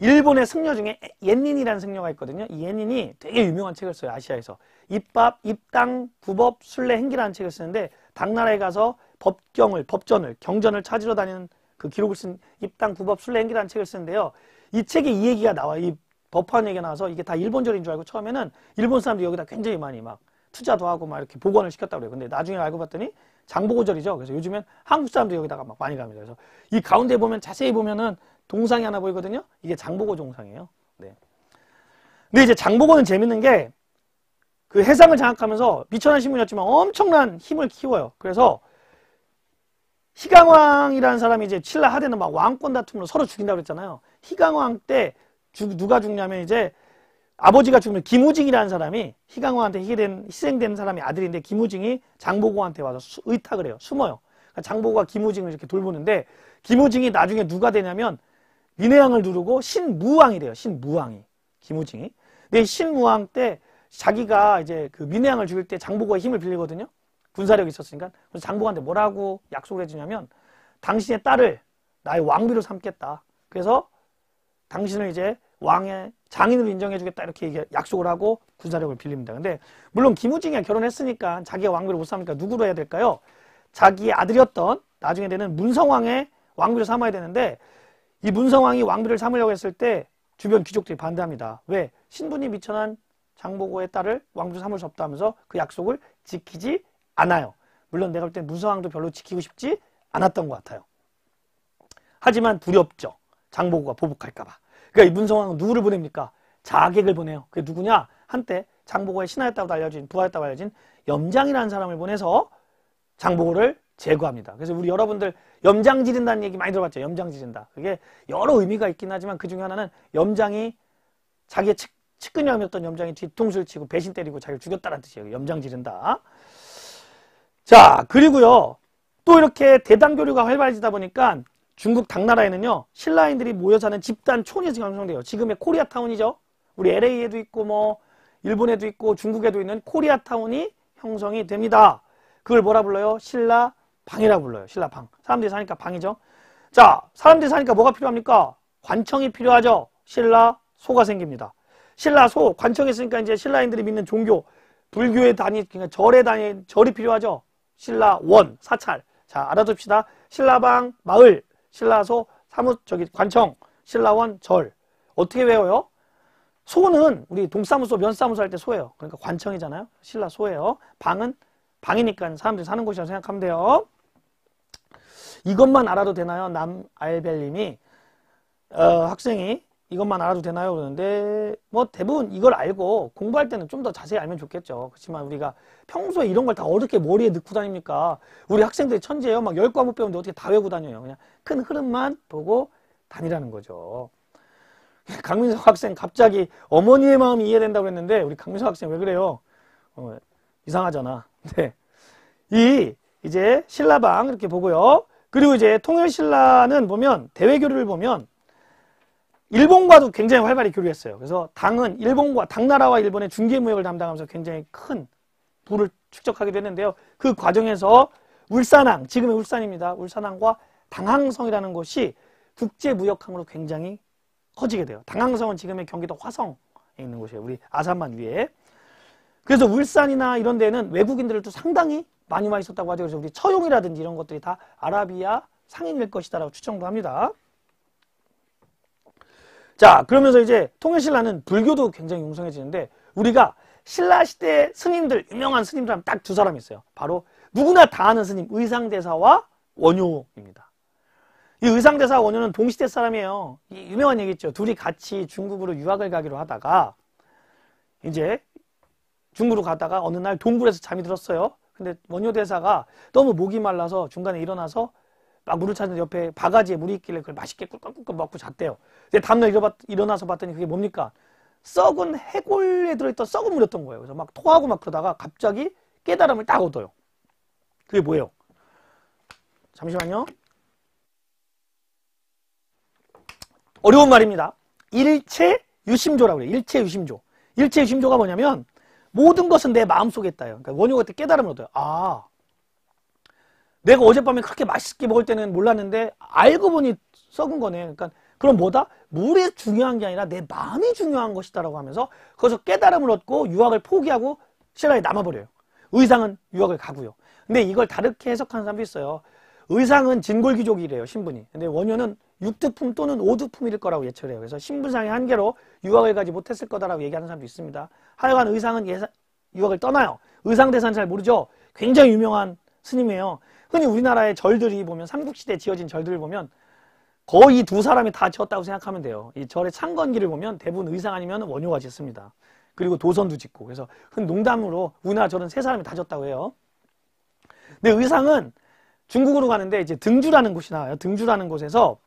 일본의 승려 중에 옛린이라는 승려가 있거든요. 이옛린이 되게 유명한 책을 써요. 아시아에서. 입밥, 입당, 부법, 순례, 행기라는 책을 쓰는데 당나라에 가서 법경을, 법전을, 경전을 찾으러 다니는 그 기록을 쓴 입당 구법술례행기라는 책을 쓰는데요. 이 책에 이 얘기가 나와. 이 법판 얘기가 나와서 이게 다 일본절인 줄 알고 처음에는 일본 사람들이 여기다 굉장히 많이 막 투자도 하고 막 이렇게 복원을 시켰다고 그래요. 근데 나중에 알고 봤더니 장보고절이죠. 그래서 요즘엔 한국 사람도 여기다가 막 많이 갑니다. 그래서 이 가운데 보면 자세히 보면은 동상이 하나 보이거든요. 이게 장보고 종상이에요. 네. 근데 이제 장보고는 재밌는 게 그 해상을 장악하면서 미천한 신문이었지만 엄청난 힘을 키워요. 그래서 희강왕이라는 사람이 이제 칠라 하대는 막 왕권 다툼으로 서로 죽인다고 그랬잖아요. 희강왕 때 죽, 누가 죽냐면 이제 아버지가 죽으면 김우징이라는 사람이 희강왕한테 희생된, 희생된 사람이 아들인데 김우징이 장보고한테 와서 수, 의탁을 해요. 숨어요. 그러니까 장보고가 김우징을 이렇게 돌보는데 김우징이 나중에 누가 되냐면 민혜왕을 누르고 신무왕이 돼요. 신무왕이. 김우징이. 근데 신무왕 때 자기가 이제 그 민혜왕을 죽일 때 장보고가 힘을 빌리거든요. 군사력이 있었으니까 그래서 장보한테 고 뭐라고 약속을 해주냐면 당신의 딸을 나의 왕비로 삼겠다. 그래서 당신을 이제 왕의 장인으로 인정해주겠다 이렇게 약속을 하고 군사력을 빌립니다. 근데 물론 김우징이가 결혼했으니까 자기가 왕비로못 삼으니까 누구로 해야 될까요? 자기의 아들이었던 나중에 되는 문성왕의 왕비로 삼아야 되는데 이 문성왕이 왕비를 삼으려고 했을 때 주변 귀족들이 반대합니다. 왜? 신분이 미천한 장보고의 딸을 왕비로 삼을 수 없다 하면서 그 약속을 지키지 않아요. 물론 내가 볼때문성왕도 별로 지키고 싶지 않았던 것 같아요. 하지만 두렵죠. 장보고가 보복할까봐. 그러니까 이문성왕은 누구를 보냅니까? 자객을 보내요. 그게 누구냐? 한때 장보고의 신하였다고 알려진 부하였다고 알려진 염장이라는 사람을 보내서 장보고를 제거합니다. 그래서 우리 여러분들 염장 지른다는 얘기 많이 들어봤죠. 염장 지른다. 그게 여러 의미가 있긴 하지만 그 중에 하나는 염장이 자기의 측근형이었던 염장이 뒤통수를 치고 배신 때리고 자기를 죽였다는 뜻이에요. 염장 지른다. 자 그리고요 또 이렇게 대당 교류가 활발해지다 보니까 중국 당나라에는요 신라인들이 모여 사는 집단촌이 지 형성돼요 지금의 코리아타운이죠 우리 LA에도 있고 뭐 일본에도 있고 중국에도 있는 코리아타운이 형성이 됩니다 그걸 뭐라 불러요? 신라방이라 불러요 신라방 사람들이 사니까 방이죠 자 사람들이 사니까 뭐가 필요합니까? 관청이 필요하죠 신라소가 생깁니다 신라소 관청이 있으니까 이제 신라인들이 믿는 종교 불교의 단위 그러니까 절의 단위 절이 필요하죠 신라원, 사찰. 자, 알아둡시다. 신라방, 마을, 신라소, 사무, 저기, 관청, 신라원, 절. 어떻게 외워요? 소는 우리 동사무소, 면사무소 할 때 소예요. 그러니까 관청이잖아요. 신라소예요. 방은 방이니까 사람들이 사는 곳이라고 생각하면 돼요. 이것만 알아도 되나요? 남알벨님이 어, 학생이 이것만 알아도 되나요? 그러는데 뭐 대부분 이걸 알고 공부할 때는 좀 더 자세히 알면 좋겠죠. 그렇지만 우리가 평소에 이런 걸 다 어떻게 머리에 넣고 다닙니까? 우리 학생들이 천재예요. 막열 과목 배우는데 어떻게 다 외우고 다녀요. 그냥 큰 흐름만 보고 다니라는 거죠. [laughs] 강민석 학생 갑자기 어머니의 마음이 이해된다고 그랬는데 우리 강민석 학생 왜 그래요? 어, 이상하잖아. [laughs] 네. 이 이제 신라방 이렇게 보고요. 그리고 이제 통일신라는 보면 대외교류를 보면 일본과도 굉장히 활발히 교류했어요. 그래서 당은 일본과 당나라와 일본의 중개 무역을 담당하면서 굉장히 큰 부를 축적하게 됐는데요. 그 과정에서 울산항, 지금의 울산입니다. 울산항과 당항성이라는 곳이 국제 무역항으로 굉장히 커지게 돼요. 당항성은 지금의 경기도 화성에 있는 곳이에요. 우리 아산만 위에. 그래서 울산이나 이런 데는 외국인들도 상당히 많이 와 있었다고 하죠. 그래서 우리 처용이라든지 이런 것들이 다 아라비아 상인일 것이다라고 추정도 합니다. 자 그러면서 이제 통일신라는 불교도 굉장히 융성해지는데 우리가 신라 시대 스님들 유명한 스님들 하면 딱 두 사람이 있어요. 바로 누구나 다 아는 스님 의상대사와 원효입니다. 이 의상대사 원효는 동시대 사람이에요. 이 유명한 얘기죠. 둘이 같이 중국으로 유학을 가기로 하다가 이제 중국으로 가다가 어느 날 동굴에서 잠이 들었어요. 근데 원효대사가 너무 목이 말라서 중간에 일어나서 막 물을 찾는 옆에 바가지에 물이 있길래 그걸 맛있게 꿀꺽꿀꺽 먹고 잤대요. 근데 다음날 일어나서 봤더니 그게 뭡니까? 썩은 해골에 들어있던 썩은 물이었던 거예요. 그래서 막 토하고 막 그러다가 갑자기 깨달음을 딱 얻어요. 그게 뭐예요? 잠시만요. 어려운 말입니다. 일체 유심조라고 래요 일체 유심조. 일체 유심조가 뭐냐면 모든 것은 내 마음속에 있다. 요 그러니까 원효가 그때 깨달음을 얻어요. 아, 내가 어젯밤에 그렇게 맛있게 먹을 때는 몰랐는데 알고 보니 썩은 거네. 그러니까 그럼 뭐다? 물이 중요한 게 아니라 내 마음이 중요한 것이다라고 하면서 거기서 깨달음을 얻고 유학을 포기하고 신라에 남아버려요. 의상은 유학을 가고요. 근데 이걸 다르게 해석하는 사람도 있어요. 의상은 진골귀족이래요, 신분이. 근데 원효는 육두품 또는 오두품일 거라고 예측해요. 그래서 신분상의 한계로 유학을 가지 못했을 거다라고 얘기하는 사람도 있습니다. 하여간 의상은 예사, 유학을 떠나요. 의상대사는 잘 모르죠. 굉장히 유명한 스님이에요. 흔히 우리나라의 절들이 보면 삼국시대에 지어진 절들을 보면 거의 두 사람이 다 지었다고 생각하면 돼요. 이 절의 창건기를 보면 대부분 의상 아니면 원효가 지었습니다. 그리고 도선도 짓고 그래서 흔 농담으로 우리나라 절은 세 사람이 다 지었다고 해요. 근데 의상은 중국으로 가는데 이제 등주라는 곳이 나와요. 등주라는 곳에서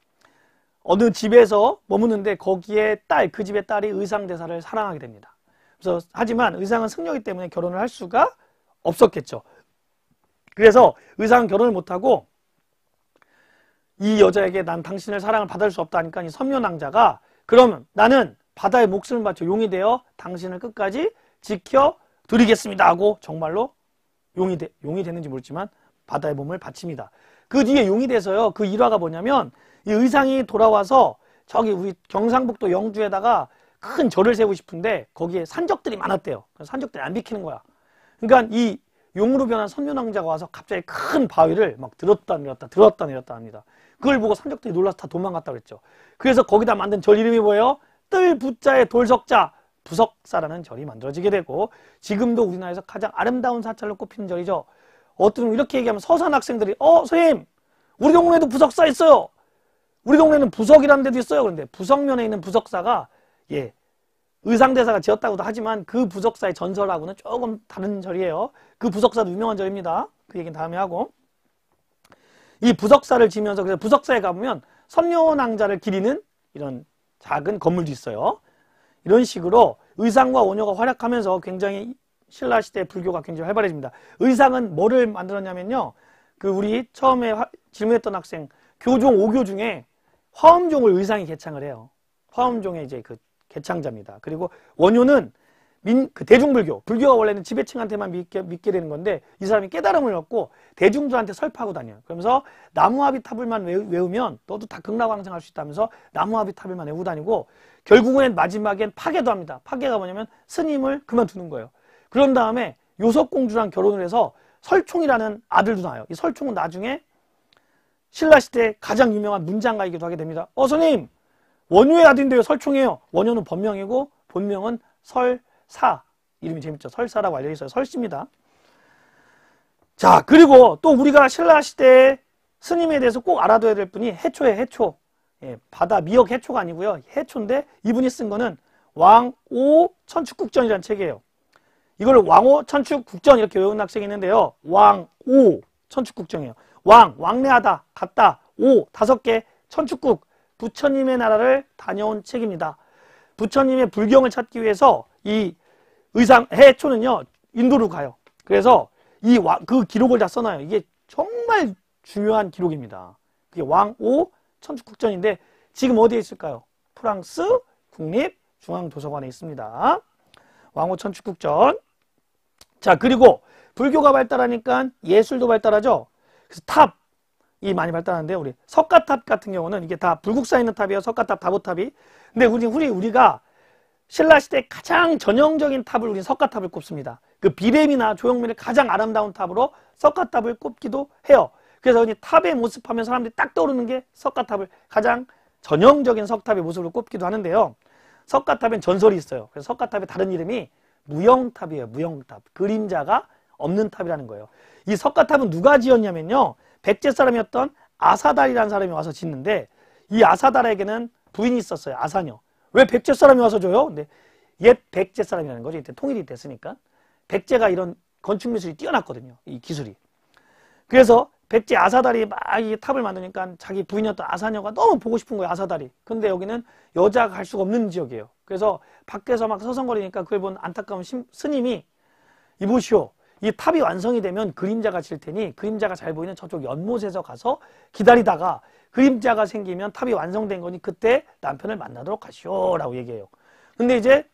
어느 집에서 머무는데 거기에 딸, 그 집의 딸이 의상 대사를 사랑하게 됩니다. 그래서 하지만 의상은 승려이기 때문에 결혼을 할 수가 없었겠죠. 그래서 의사는 결혼을 못하고 이 여자에게 난 당신을 사랑을 받을 수 없다니까 이섬유낭자가 그러면 나는 바다에 목숨을 바쳐 용이 되어 당신을 끝까지 지켜드리겠습니다 하고 정말로 용이, 되, 용이 되는지 모르지만 바다의 몸을 바칩니다. 그 뒤에 용이 돼서요. 그 일화가 뭐냐면 이 의상이 돌아와서 저기 우리 경상북도 영주에다가 큰 절을 세우고 싶은데 거기에 산적들이 많았대요. 산적들이 안 비키는 거야. 그러니까 이 용으로 변한 선윤왕자가 와서 갑자기 큰 바위를 막 들었다 내렸다 들었다 내렸다 합니다. 그걸 보고 삼적들이 놀라서 다 도망갔다 그랬죠. 그래서 거기다 만든 절 이름이 뭐예요? 뜰부자의 돌석자 부석사라는 절이 만들어지게 되고 지금도 우리나라에서 가장 아름다운 사찰로 꼽히는 절이죠. 어떤 이렇게 얘기하면 서산 학생들이 어 선생님 우리 동네에도 부석사 있어요. 우리 동네는 부석이라는 데도 있어요. 그런데 부석면에 있는 부석사가 예 의상대사가 지었다고도 하지만 그부석사의 전설하고는 조금 다른 절이에요. 그부석사도 유명한 절입니다. 그 얘기는 다음에 하고. 이부석사를 지면서 그래서 부석사에 가보면 선녀왕자를 기리는 이런 작은 건물도 있어요. 이런 식으로 의상과 원효가 활약하면서 굉장히 신라 시대 불교가 굉장히 활발해집니다. 의상은 뭐를 만들었냐면요. 그 우리 처음에 화, 질문했던 학생 교종 오교 중에 화엄종을 의상이 개창을 해요. 화엄종의 이제 그 개창자입니다. 그리고 원효는 민, 그 대중불교, 불교가 원래는 지배층한테만 믿게, 믿게 되는 건데 이 사람이 깨달음을 얻고 대중들한테 설파하고 다녀요. 그러면서 나무아비타불만 외우면 너도 다 극락왕생할 수 있다면서 나무아비타불만 외우고 다니고 결국엔 마지막엔 파괴도 합니다. 파괴가 뭐냐면 스님을 그만두는 거예요. 그런 다음에 요석공주랑 결혼을 해서 설총이라는 아들도 낳아요. 이 설총은 나중에 신라시대 가장 유명한 문장가이기도 하게 됩니다. 어, 스님! 원효의 아들인데요. 설총이에요. 원효는 본명이고 본명은 설사. 이름이 재밌죠. 설사라고 알려 져 있어요. 설씨입니다. 자, 그리고 또 우리가 신라 시대의 스님에 대해서 꼭 알아둬야 될 분이 해초의 해초. 예, 바다 미역 해초가 아니고요. 해초인데 이분이 쓴 거는 왕오 천축국전이라는 책이에요. 이걸 왕오 천축국전 이렇게 외운 학생이 있는데요. 왕오 천축국전이에요. 왕, 왕래하다, 갔다, 오, 다섯 개, 천축국, 부처님의 나라를 다녀온 책입니다. 부처님의 불경을 찾기 위해서 이 의상 해초는요 인도로 가요. 그래서 이 그 기록을 다 써놔요. 이게 정말 중요한 기록입니다. 그게 왕오 천주국전인데 지금 어디에 있을까요? 프랑스 국립중앙도서관에 있습니다. 왕오 천주국전. 자 그리고 불교가 발달하니까 예술도 발달하죠. 그래서 탑이 많이 발달하는데 우리 석가탑 같은 경우는 이게 다 불국사에 있는 탑이에요. 석가탑, 다보탑이. 근데 우리 우리 우리가 신라 시대 가장 전형적인 탑을 우리 석가탑을 꼽습니다. 그 비렘이나 조형민의 가장 아름다운 탑으로 석가탑을 꼽기도 해요. 그래서 이 탑의 모습하면 사람들이 딱 떠오르는 게 석가탑을 가장 전형적인 석탑의 모습으로 꼽기도 하는데요. 석가탑엔 전설이 있어요. 그래서 석가탑의 다른 이름이 무형탑이에요. 무형탑. 그림자가 없는 탑이라는 거예요. 이 석가탑은 누가 지었냐면요. 백제 사람이었던 아사달이라는 사람이 와서 짓는데 이 아사달에게는 부인이 있었어요. 아사녀. 왜 백제 사람이 와서 줘요? 근데 옛 백제 사람이라는 거죠. 이때 통일이 됐으니까. 백제가 이런 건축 미술이 뛰어났거든요. 이 기술이. 그래서 백제 아사달이 막 이 탑을 만드니까 자기 부인이었던 아사녀가 너무 보고 싶은 거예요. 아사달이. 근데 여기는 여자가 갈 수가 없는 지역이에요. 그래서 밖에서 막 서성거리니까 그걸 본 안타까운 신, 스님이 이보시오. 이 탑이 완성이 되면 그림자가 질 테니 그림자가 잘 보이는 저쪽 연못에서 가서 기다리다가 그림자가 생기면 탑이 완성된 거니 그때 남편을 만나도록 하시오 라고 얘기해요. 근데 이제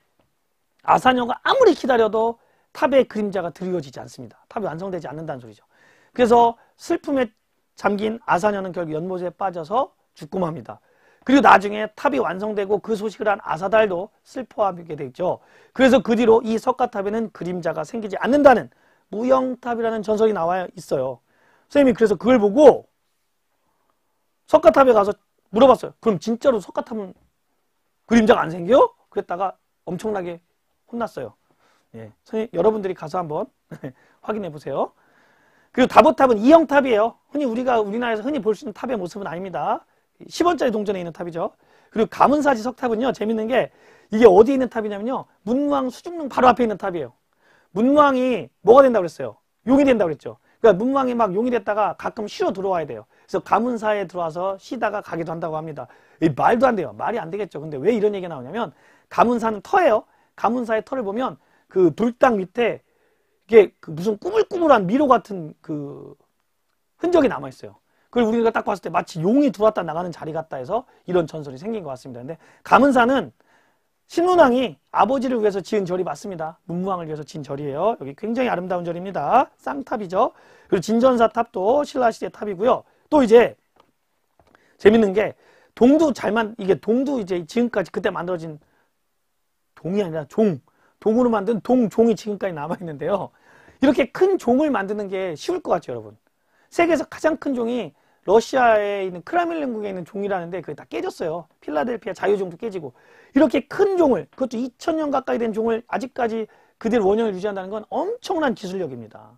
아사녀가 아무리 기다려도 탑의 그림자가 드리워지지 않습니다. 탑이 완성되지 않는다는 소리죠. 그래서 슬픔에 잠긴 아사녀는 결국 연못에 빠져서 죽고 맙니다. 그리고 나중에 탑이 완성되고 그 소식을 한 아사달도 슬퍼하게 되죠. 그래서 그 뒤로 이 석가탑에는 그림자가 생기지 않는다는 무영탑이라는 전설이 나와 있어요. 선생님이 그래서 그걸 보고 석가탑에 가서 물어봤어요. 그럼 진짜로 석가탑은 그림자가 안 생겨? 그랬다가 엄청나게 혼났어요. 예, 선생님, 여러분들이 가서 한번 [laughs] 확인해 보세요. 그리고 다보탑은 이형탑이에요. 흔히 우리가 우리나라에서 흔히 볼 수 있는 탑의 모습은 아닙니다. 10원짜리 동전에 있는 탑이죠. 그리고 가문사지 석탑은요, 재밌는 게 이게 어디에 있는 탑이냐면요. 문왕 수중릉 바로 앞에 있는 탑이에요. 문무왕이 뭐가 된다고 그랬어요? 용이 된다고 그랬죠. 그러니까 문무왕이 막 용이 됐다가 가끔 쉬러 들어와야 돼요. 그래서 가문사에 들어와서 쉬다가 가기도 한다고 합니다. 이 말도 안 돼요. 말이 안 되겠죠. 근데 왜 이런 얘기가 나오냐면 가문사는 터예요. 가문사의 터를 보면 그돌땅 밑에 이게 그 무슨 꾸물꾸물한 미로 같은 그 흔적이 남아 있어요. 그걸 우리가 딱 봤을 때 마치 용이 들어왔다 나가는 자리 같다 해서 이런 전설이 생긴 것 같습니다. 근데 가문사는 신문왕이 아버지를 위해서 지은 절이 맞습니다. 문무왕을 위해서 지은 절이에요. 여기 굉장히 아름다운 절입니다. 쌍탑이죠. 그리고 진전사 탑도 신라시대 탑이고요. 또 이제 재밌는 게 동도 잘만 이게 동도 이제 지금까지 그때 만들어진 동이 아니라 종 동으로 만든 동종이 지금까지 남아 있는데요. 이렇게 큰 종을 만드는 게 쉬울 것 같죠, 여러분. 세계에서 가장 큰 종이 러시아에 있는 크라밀린국에 있는 종이라는데 그게 다 깨졌어요. 필라델피아 자유종도 깨지고 이렇게 큰 종을 그것도 2000년 가까이 된 종을 아직까지 그대로 원형을 유지한다는 건 엄청난 기술력입니다.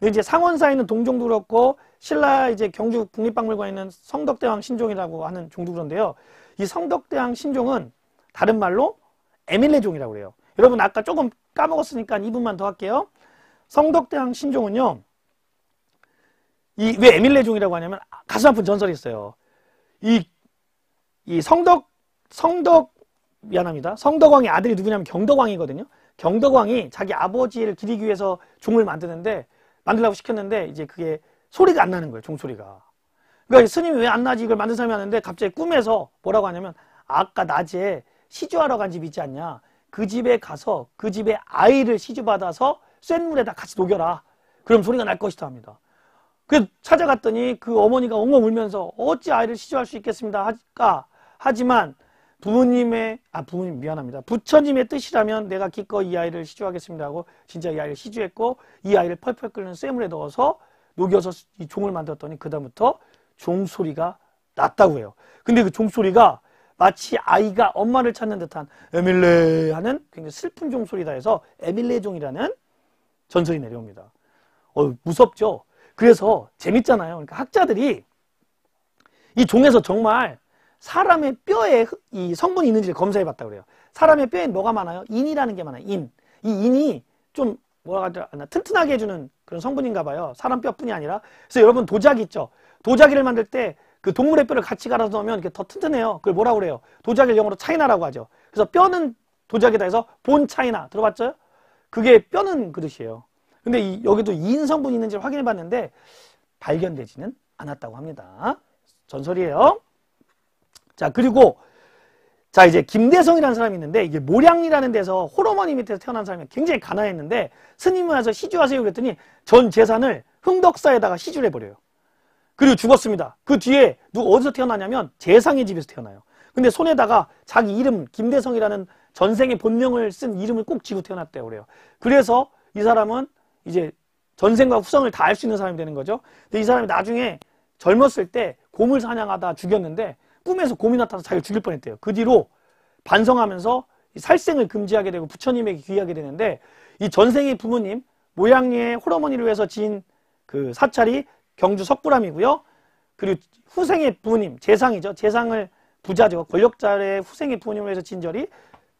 근데 이제 상원사에 있는 동종도 그렇고 신라 이제 경주 국립박물관에 있는 성덕대왕 신종이라고 하는 종도 그런데요. 이 성덕대왕 신종은 다른 말로 에밀레 종이라고 그래요. 여러분 아까 조금 까먹었으니까 이분만 더 할게요. 성덕대왕 신종은요. 이왜 에밀레종이라고 하냐면 가슴 아픈 전설이 있어요. 이 이 성덕 성덕 미안합니다. 성덕왕의 아들이 누구냐면 경덕왕이거든요. 경덕왕이 자기 아버지를 기리기 위해서 종을 만드는데 만들라고 시켰는데 이제 그게 소리가 안 나는 거예요. 종소리가. 그러니까 스님이 왜 안 나지 이걸 만든 사람이 하는데 갑자기 꿈에서 뭐라고 하냐면 아까 낮에 시주하러 간 집 있지 않냐. 그 집에 가서 그집에 아이를 시주받아서 쇳물에다 같이 녹여라. 그럼 소리가 날 것이다 합니다. 그 찾아갔더니 그 어머니가 엉엉 울면서 어찌 아이를 시조할 수 있겠습니다 하니까 하지만 부모님의 아 부모님 미안합니다 부처님의 뜻이라면 내가 기꺼이 아이를 시조하겠습니다 하고 진짜 이 아이를 시조했고 이 아이를 펄펄 끓는 쇠물에 넣어서 녹여서 이 종을 만들었더니 그 다음부터 종 소리가 났다고 해요 근데 그 종 소리가 마치 아이가 엄마를 찾는 듯한 에밀레 하는 굉장히 슬픈 종소리다 해서 에밀레 종이라는 전설이 내려옵니다 어 무섭죠 그래서 재밌잖아요. 그러니까 학자들이 이 종에서 정말 사람의 뼈에 이 성분이 있는지를 검사해 봤다 고 그래요. 사람의 뼈에 뭐가 많아요? 인이라는 게 많아요. 인. 이 인이 좀 뭐라 하나 아, 튼튼하게 해주는 그런 성분인가 봐요. 사람 뼈뿐이 아니라. 그래서 여러분 도자기 있죠. 도자기를 만들 때 그 동물의 뼈를 같이 갈아서 넣으면 이렇게 더 튼튼해요. 그걸 뭐라 그래요? 도자기를 영어로 차이나라고 하죠. 그래서 뼈는 도자기다 해서 본 차이나 들어봤죠? 그게 뼈는 그릇이에요. 근데 이, 여기도 2인 성분이 있는지 확인해 봤는데 발견되지는 않았다고 합니다. 전설이에요. 자 그리고 자 이제 김대성이라는 사람이 있는데 이게 모량이라는 데서 호르몬이 밑에서 태어난 사람이 굉장히 가난했는데 스님을 와서 시주하세요 그랬더니 전 재산을 흥덕사에다가 시주를 해버려요. 그리고 죽었습니다. 그 뒤에 누가 어디서 태어나냐면 재상의 집에서 태어나요. 근데 손에다가 자기 이름 김대성이라는 전생의 본명을 쓴 이름을 꼭 지고 태어났대요 그래요. 그래서 이 사람은 이제 전생과 후생을다 알 수 있는 사람이 되는 거죠. 근데 이 사람이 나중에 젊었을 때 곰을 사냥하다 죽였는데 꿈에서 곰이 나타나서 자기를 죽일 뻔했대요. 그 뒤로 반성하면서 살생을 금지하게 되고 부처님에게 귀하게 되는데 이 전생의 부모님 모양리의 호러머니를 위해서 지은 그 사찰이 경주 석굴암이고요. 그리고 후생의 부모님 재상이죠. 재상을 부자죠. 권력자의 후생의 부모님을 위해서 지은 절이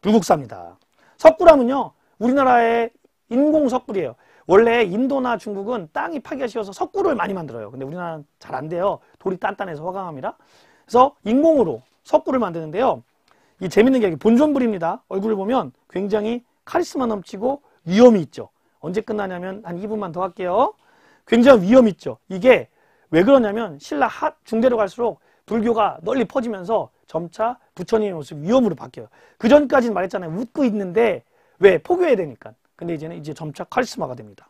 불국사입니다. 석굴암은요. 우리나라의 인공 석불이에요 원래 인도나 중국은 땅이 파기가 쉬워서 석굴을 많이 만들어요. 근데 우리나라는 잘 안 돼요. 돌이 단단해서 화강합니다 그래서 인공으로 석굴을 만드는데요. 이 재밌는 게 본존불입니다. 얼굴을 보면 굉장히 카리스마 넘치고 위험이 있죠. 언제 끝나냐면 한 2분만 더 할게요. 굉장히 위험 이 있죠. 이게 왜 그러냐면 신라 핫 중대로 갈수록 불교가 널리 퍼지면서 점차 부처님의 모습 위험으로 바뀌어요. 그전까지는 말했잖아요. 웃고 있는데 왜 포교해야 되니까. 근데 이제는 이제 점차 카리스마가 됩니다.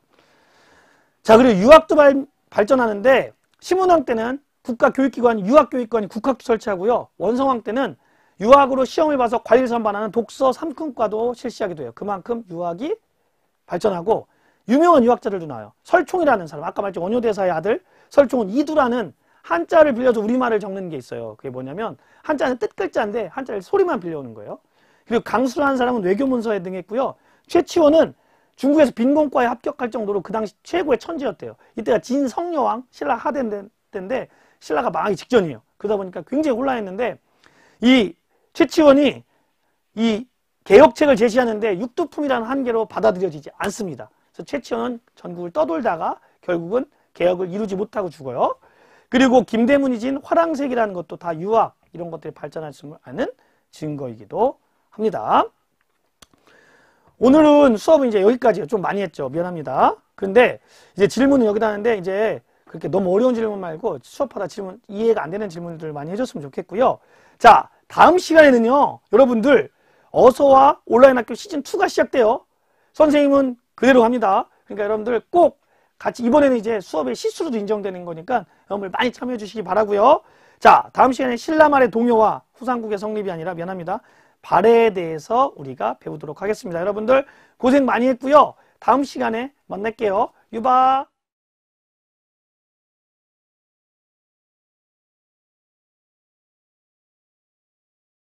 자, 그리고 유학도 발, 발전하는데 시문왕 때는 국가교육기관, 유학교육관이 국학 설치하고요. 원성왕 때는 유학으로 시험을 봐서 관리를 선반하는 독서 삼근과도 실시하기도 해요. 그만큼 유학이 발전하고 유명한 유학자들도 나와요. 설총이라는 사람, 아까 말했죠. 원효대사의 아들 설총은 이두라는 한자를 빌려서 우리말을 적는 게 있어요. 그게 뭐냐면 한자는 뜻글자인데 한자를 소리만 빌려오는 거예요. 그리고 강수라는 사람은 외교문서에 등했고요. 최치호는 중국에서 빈곤과에 합격할 정도로 그 당시 최고의 천재였대요. 이때가 진성여왕 신라 하대 때인데 신라가 망하기 직전이에요. 그러다 보니까 굉장히 혼란했는데 이 최치원이 이 개혁책을 제시하는데 육두품이라는 한계로 받아들여지지 않습니다. 그래서 최치원은 전국을 떠돌다가 결국은 개혁을 이루지 못하고 죽어요. 그리고 김대문이 진 화랑색이라는 것도 다 유학 이런 것들이 발전할 수 있는 증거이기도 합니다. 오늘은 수업은 이제 여기까지요. 좀 많이 했죠. 미안합니다. 근데 이제 질문은 여기다 하는데 이제 그렇게 너무 어려운 질문 말고 수업하다 질문 이해가 안 되는 질문들 많이 해줬으면 좋겠고요. 자 다음 시간에는요 여러분들 어서와 온라인 학교 시즌 2가 시작돼요. 선생님은 그대로 합니다. 그러니까 여러분들 꼭 같이 이번에는 이제 수업의 실수로도 인정되는 거니까 여러분들 많이 참여해 주시기 바라고요. 자 다음 시간에 신라말의 동요와 후상국의 성립이 아니라 미안합니다. 발해에 대해서 우리가 배우도록 하겠습니다. 여러분들 고생 많이 했고요. 다음 시간에 만날게요. 유바